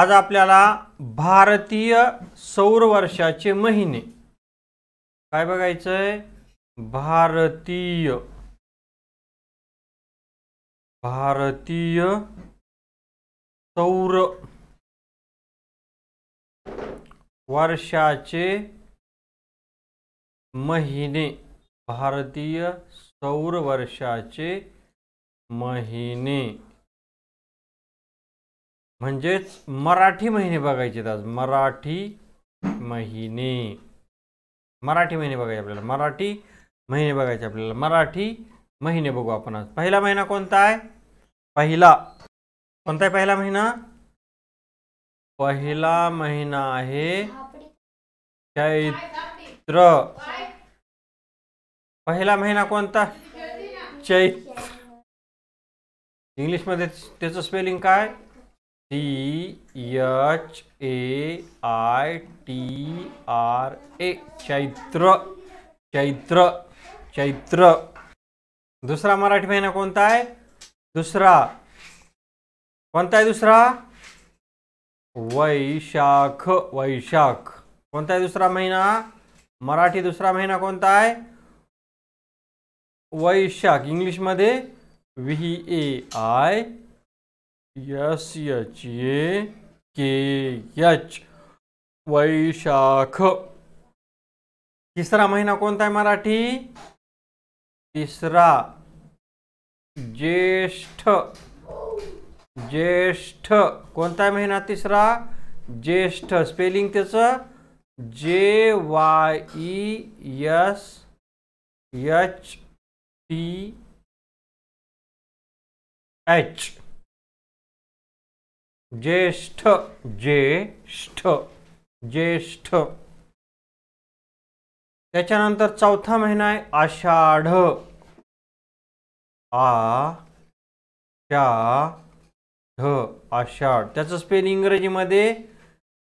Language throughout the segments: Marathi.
आज आपल्याला भारतीय सौर वर्षाचे महिने काय बघायचं आहे भारतीय भारतीय सौर वर्षाचे महिने भारतीय सौर वर्षाचे महिने म्हणजेच मराठी महिने बघायचे आज मराठी महिने मराठी महिने बघायचे आपल्याला मराठी महिने बघायचे आपल्याला मराठी महिने बघू आपण आज पहिला महिना कोणता आहे पहिला कोणता आहे पहिला महिना पहिला महिना आहे चैत्र पहिला महिना कोणता चैत्र इंग्लिशमध्ये त्याचं स्पेलिंग काय C H A I T R A Chaitra Chaitra Chaitra दुसरा मराठी महिना कोणता आहे दुसरा कोणता आहे दुसरा वैशाख वैशाख कोणता आहे दुसरा महिना मराठी दुसरा महिना कोणता आहे वैशाख इंग्लिशमध्ये V A I S H A K H Vaishakh तिसरा महिना कोणता आहे मराठी तिसरा ज्येष्ठ ज्येष्ठ कोणता महिना तिसरा ज्येष्ठ स्पेलिंग त्याचं J Y E S H T H Jyeshtha Jyeshtha ज्येष्ठ त्याच्यानंतर चौथा महिना आहे आषाढ आ ढ आषाढ त्याचं स्पेन इंग्रजीमध्ये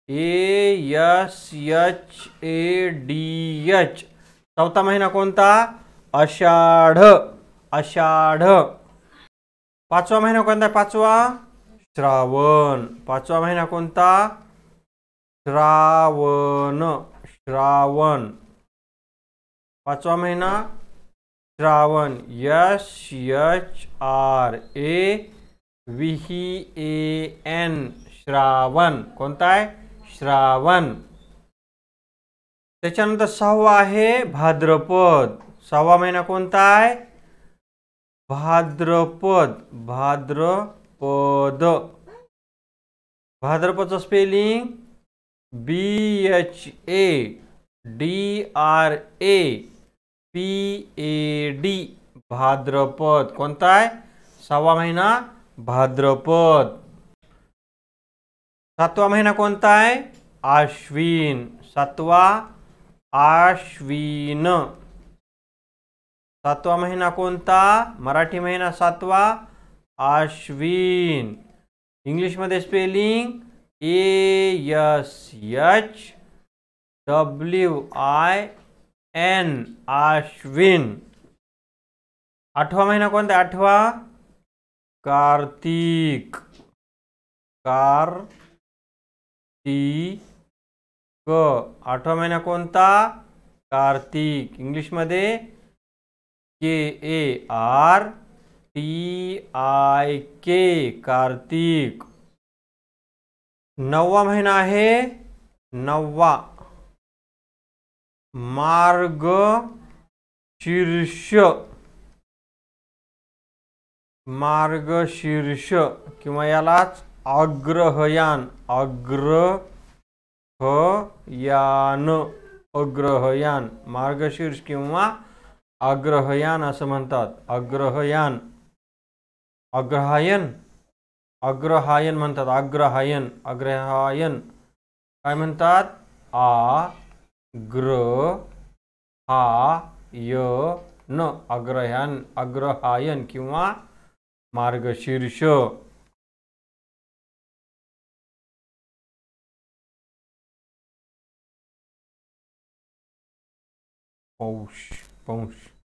A S H A D H चौथा महिना कोणता आषाढ आषाढ पाचवा महिना कोणता पाचवा श्रावण पाचवा महिना कोणता श्रावण श्रावण पाचवा महिना Shravan S H R A V A N Shravan कोणता आहे श्रावण त्याच्यानंतर सहावा आहे भाद्रपद सहावा महिना कोणता आहे भाद्रपद भाद्र पद भाद्रपदचं spelling B H A D R A P A D Bhadrapad कोणता आहे सहावा महिना भाद्रपद सातवा महिना कोणता आहे आश्विन सातवा आश्विन सातवा महिना कोणता मराठी महिना सातवा आश्विन इंग्लिशमध्ये spelling A S H W I N Ashwin आठवा महिना कोणता आठवा कार्तिक कार ती क आठवा महिना कोणता कार्तिक इंग्लिशमध्ये K A R T I K Kartik नववा महिना आहे नववा मार्ग शीर्ष मार्गशीर्ष किंवा यालाच ह अग्रहयान अग्रहयान मार्गशीर्ष किंवा अग्रहयान असं म्हणतात अग्रहयान अग्रहायन अग्रहायन म्हणतात अग्रहायन अग्रहायन काय म्हणतात आ ग्र हा य न अग्रहायन अग्रहायन किंवा मार्गशीर्ष पौष पौष